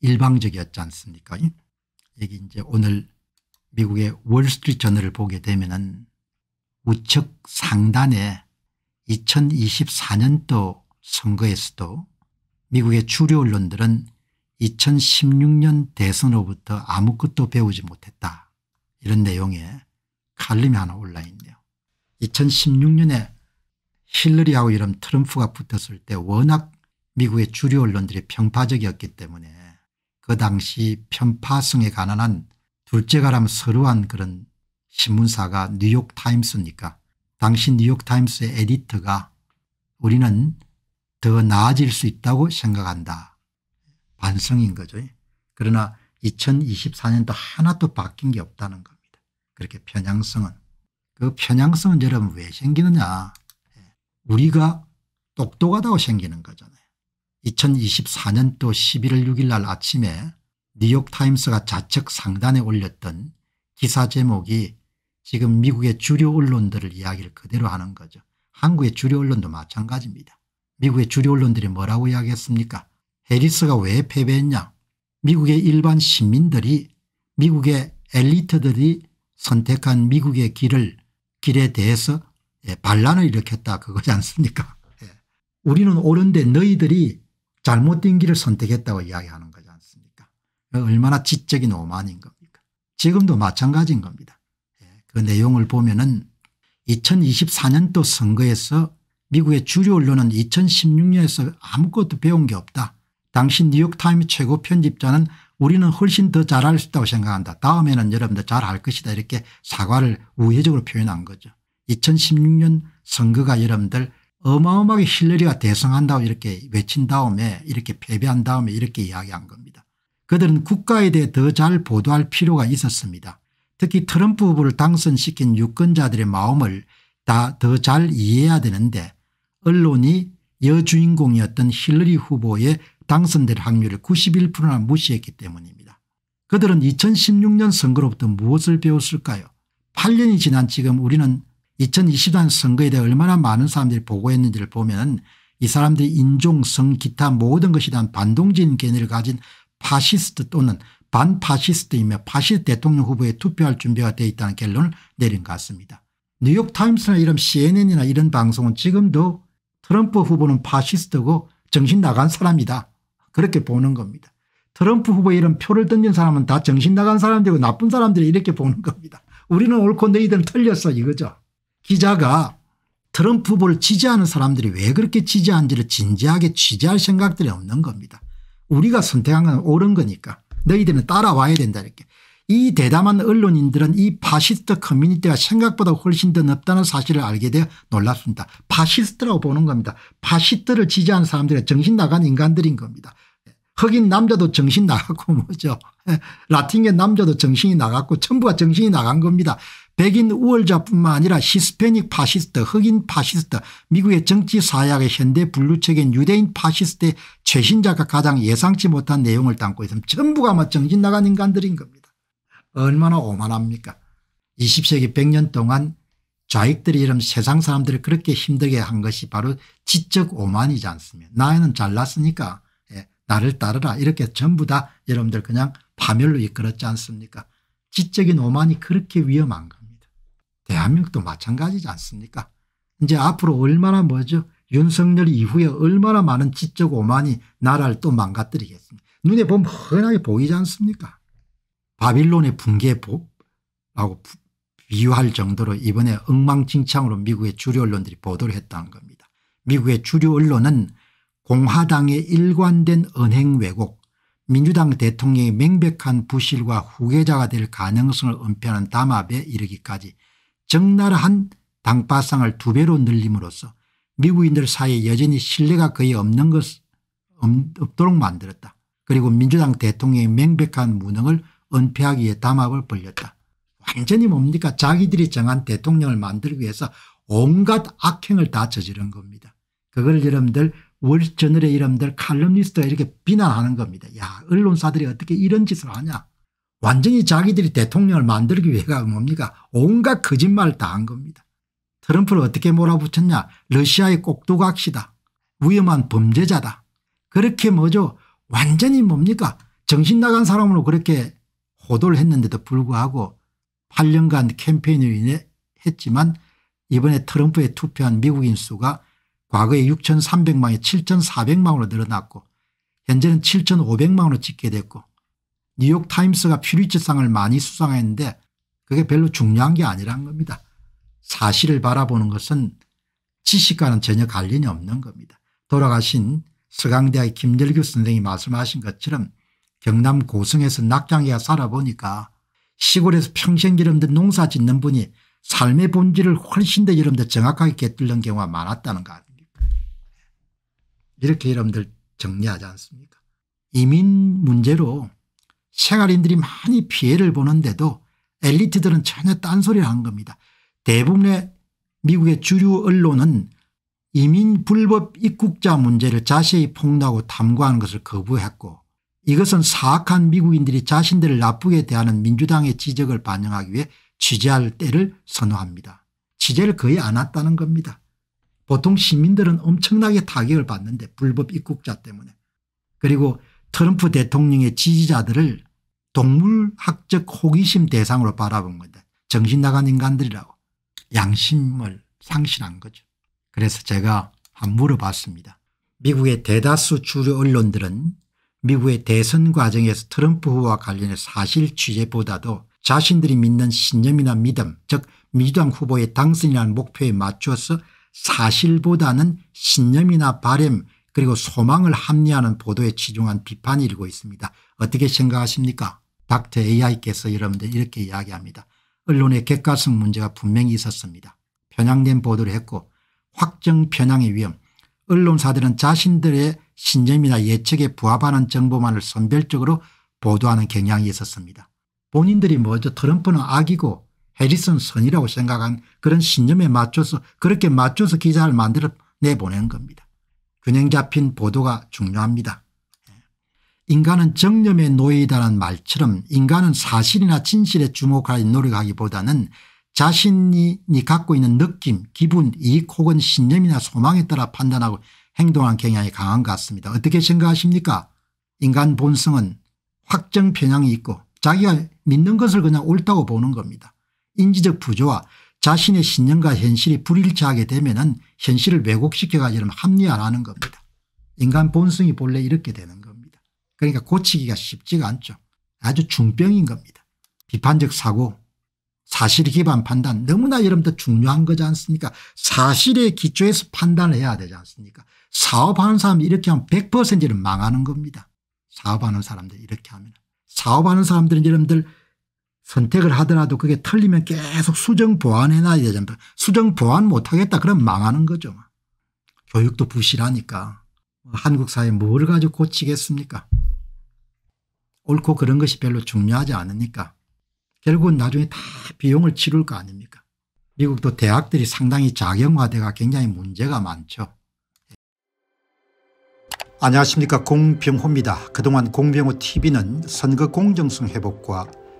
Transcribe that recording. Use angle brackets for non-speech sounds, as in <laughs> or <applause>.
일방적이었지 않습니까 여기 이제 오늘 미국의 월스트리트저널을 보게 되면 은 우측 상단에 2024년도 선거에서도 미국의 주류 언론들은 2016년 대선으로부터 아무것도 배우지 못했다 이런 내용의 칼럼이 하나 올라있네요. 2016년에 힐러리하고 이런 트럼프가 붙었을 때 워낙 미국의 주류 언론들이 평파적이었기 때문에 그 당시 편파성에 가난한 둘째가람 서루한 그런 신문사가 뉴욕타임스니까 당시 뉴욕타임스의 에디터가 우리는 더 나아질 수 있다고 생각한다. 반성인 거죠. 그러나 2024년도 하나도 바뀐 게 없다는 겁니다. 그렇게 편향성은. 그 편향성은 여러분 왜 생기느냐. 예. 우리가 똑똑하다고 생기는 거잖아요. 2024년도 11월 6일 날 아침에 뉴욕타임스가 좌측 상단에 올렸던 기사 제목이 지금 미국의 주류 언론들을 이야기를 그대로 하는 거죠. 한국의 주류 언론도 마찬가지입니다. 미국의 주류 언론들이 뭐라고 이야기했습니까? 해리스가 왜 패배했냐? 미국의 일반 시민들이 미국의 엘리트들이 선택한 미국의 길을 길에 대해서 예, 반란을 일으켰다 그거지 않습니까? 예. 우리는 옳은데 너희들이 잘못된 길을 선택했다고 이야기하는 거지 않습니까? 얼마나 지적인 오만인 겁니까? 지금도 마찬가지인 겁니다. 예, 그 내용을 보면은 2024년도 선거에서 미국의 주류 언론은 2016년에서 아무것도 배운 게 없다. 당신 뉴욕타임즈 최고 편집자는 우리는 훨씬 더 잘할 수 있다고 생각한다. 다음에는 여러분들 잘할 것이다 이렇게 사과를 우회적으로 표현한 거죠. 2016년 선거가 여러분들 어마어마하게 힐러리가 대성한다고 이렇게 외친 다음에 이렇게 패배한 다음에 이렇게 이야기한 겁니다. 그들은 국가에 대해 더 잘 보도할 필요가 있었습니다. 특히 트럼프 후보를 당선시킨 유권자들의 마음을 다 더 잘 이해해야 되는데 언론이 여주인공이었던 힐러리 후보의 당선될 확률을 91%나 무시했기 때문입니다. 그들은 2016년 선거로부터 무엇을 배웠을까요 8년이 지난 지금 우리는 2020년 선거에 대해 얼마나 많은 사람들이 보고했는지를 보면 이 사람들이 인종성 기타 모든 것이 대한 반동적인 견해를 가진 파시스트 또는 반파시스트이며 파시스트 대통령 후보에 투표할 준비가 되어 있다는 결론을 내린 것 같습니다. 뉴욕타임스나 이런 cnn이나 이런 방송은 지금도 트럼프 후보는 파시스트고 정신 나간 사람이다 그렇게 보는 겁니다. 트럼프 후보에 이런 표를 던진 사람은 다 정신 나간 사람들이고 나쁜 사람들이 이렇게 보는 겁니다. 우리는 옳고 너희들은 틀렸어 이거죠. 기자가 트럼프 후를 지지하는 사람들이 왜 그렇게 지지한지를 진지하게 취재할 생각들이 없는 겁니다. 우리가 선택한 건 옳은 거니까 너희들은 따라와야 된다 이렇게. 이 대담한 언론인들은 이 파시스트 커뮤니티가 생각보다 훨씬 더높다는 사실을 알게 되어 놀랍습니다. 파시스트라고 보는 겁니다. 파시스트를 지지하는 사람들은 정신 나간 인간들인 겁니다. 흑인 남자도 정신 나갔고 뭐죠. <laughs> 라틴계 남자도 정신이 나갔고 전부가 정신이 나간 겁니다. 백인 우월자뿐만 아니라 히스패닉 파시스트 흑인 파시스트 미국의 정치 사약의 현대 분류책인 유대인 파시스트의 최신작가 가장 예상치 못한 내용을 담고 있음 전부가 막 정신나간 인간들인 겁니다. 얼마나 오만합니까 20세기 100년 동안 좌익들이 이런 세상 사람들을 그렇게 힘들게 한 것이 바로 지적 오만이지 않습니까 나이는 잘났으니까 예, 나를 따르라 이렇게 전부 다 여러분들 그냥 파멸로 이끌었지 않습니까 지적인 오만이 그렇게 위험한가 대한민국도 마찬가지지 않습니까? 이제 앞으로 얼마나 뭐죠? 윤석열 이후에 얼마나 많은 지적 오만이 나라를 또 망가뜨리겠습니까? 눈에 보면 흔하게 보이지 않습니까? 바빌론의 붕괴라고 비유할 정도로 이번에 엉망진창으로 미국의 주류 언론들이 보도를 했다는 겁니다. 미국의 주류 언론은 공화당의 일관된 언행 왜곡, 민주당 대통령의 명백한 부실과 후계자가 될 가능성을 은폐하는 담합에 이르기까지 적나라한 당파상을 두 배로 늘림으로써 미국인들 사이에 여전히 신뢰가 거의 없는 것 없도록 만들었다. 그리고 민주당 대통령의 명백한 무능을 은폐하기 위해 담합을 벌렸다. 완전히 뭡니까 자기들이 정한 대통령을 만들기 위해서 온갖 악행을 다 저지른 겁니다. 그걸 여러분들 월저널의 이름들 칼럼니스트가 이렇게 비난하는 겁니다. 야 언론사들이 어떻게 이런 짓을 하냐. 완전히 자기들이 대통령을 만들기 위해가 뭡니까 온갖 거짓말 다한 겁니다. 트럼프를 어떻게 몰아붙였냐 러시아의 꼭두각시다 위험한 범죄자다 그렇게 뭐죠 완전히 뭡니까 정신 나간 사람으로 그렇게 호도를 했는데도 불구하고 8년간 캠페인을 인해 했지만 이번에 트럼프에 투표한 미국인 수가 과거에 6,300만에 7,400만으로 늘어났고 현재는 7,500만으로 찍게 됐고 뉴욕타임스가 퓨리츠상을 많이 수상했는데 그게 별로 중요한 게 아니란 겁니다. 사실을 바라보는 것은 지식과는 전혀 관련이 없는 겁니다. 돌아가신 서강대의 김열규 선생이 말씀하신 것처럼 경남 고성에서 낙장이가 살아보니까 시골에서 평생 여러분들 농사 짓는 분이 삶의 본질을 훨씬 더 여러분들 정확하게 깨뚫는 경우가 많았다는 거 아닙니까 이렇게 여러분들 정리하지 않습니까 이민 문제로 생활인들이 많이 피해를 보는데도 엘리트들은 전혀 딴소리를 한 겁니다. 대부분의 미국의 주류 언론은 이민 불법 입국자 문제를 자세히 폭로하고 탐구하는 것을 거부했고 이것은 사악한 미국인들이 자신들을 나쁘게 대하는 민주당의 지적을 반영하기 위해 취재할 때를 선호합니다. 취재를 거의 안왔다는 겁니다. 보통 시민들은 엄청나게 타격을 받는데 불법 입국자 때문에. 그리고 트럼프 대통령의 지지자들을 동물학적 호기심 대상으로 바라본 건데 정신 나간 인간들이라고 양심을 상실한 거죠. 그래서 제가 한 물어봤습니다. 미국의 대다수 주류 언론들은 미국의 대선 과정에서 트럼프 후와 관련해 사실 취재보다도 자신들이 믿는 신념이나 믿음 즉 민주당 후보의 당선이라는 목표에 맞추어서 사실보다는 신념이나 바램 그리고 소망을 합리화하는 보도에 치중한 비판이 일고 있습니다. 어떻게 생각하십니까? 닥터 AI께서 여러분들 이렇게 이야기합니다. 언론의 객가성 문제가 분명히 있었습니다. 편향된 보도를 했고 확정 편향의 위험 언론사들은 자신들의 신념이나 예측에 부합하는 정보만을 선별적으로 보도하는 경향이 있었습니다. 본인들이 먼저 트럼프는 악이고 해리슨 선이라고 생각한 그런 신념에 맞춰서 그렇게 맞춰서 기사를 만들어 내보낸 겁니다. 균형 잡힌 보도가 중요합니다. 인간은 정념의 노예이다라는 말처럼 인간은 사실이나 진실에 주목하려 노력하기보다는 자신이 갖고 있는 느낌 기분 이익 혹은 신념이나 소망에 따라 판단하고 행동하 경향이 강한 것 같습니다. 어떻게 생각하십니까 인간 본성은 확정 편향이 있고 자기가 믿는 것을 그냥 옳다고 보는 겁니다. 인지적 부조와 자신의 신념과 현실이 불일치하게 되면 은 현실을 왜곡시켜가지고 합리화하는 겁니다. 인간 본성이 본래 이렇게 되는 겁니다. 그러니까 고치기가 쉽지가 않죠. 아주 중병인 겁니다. 비판적 사고 사실 기반 판단 너무나 여러분들 중요한 거지 않습니까 사실의 기초에서 판단을 해야 되지 않습니까 사업하는 사람이 이렇게 하면 100%는 망하는 겁니다. 사업하는 사람들 이렇게 하면 사업하는 사람들은 여러분들 선택을 하더라도 그게 틀리면 계속 수정 보완해 놔야 되잖아. 수정 보완 못하겠다 그럼 망하는 거죠. 뭐. 교육도 부실하니까 한국 사회 뭘 가지고 고치겠습니까 옳고 그런 것이 별로 중요하지 않으니까 결국은 나중에 다 비용을 치룰 거 아닙니까 미국도 대학들이 상당히 자경화돼가 굉장히 문제가 많죠. 안녕하십니까 공병호입니다. 그동안 공병호 tv는 선거 공정성 회복과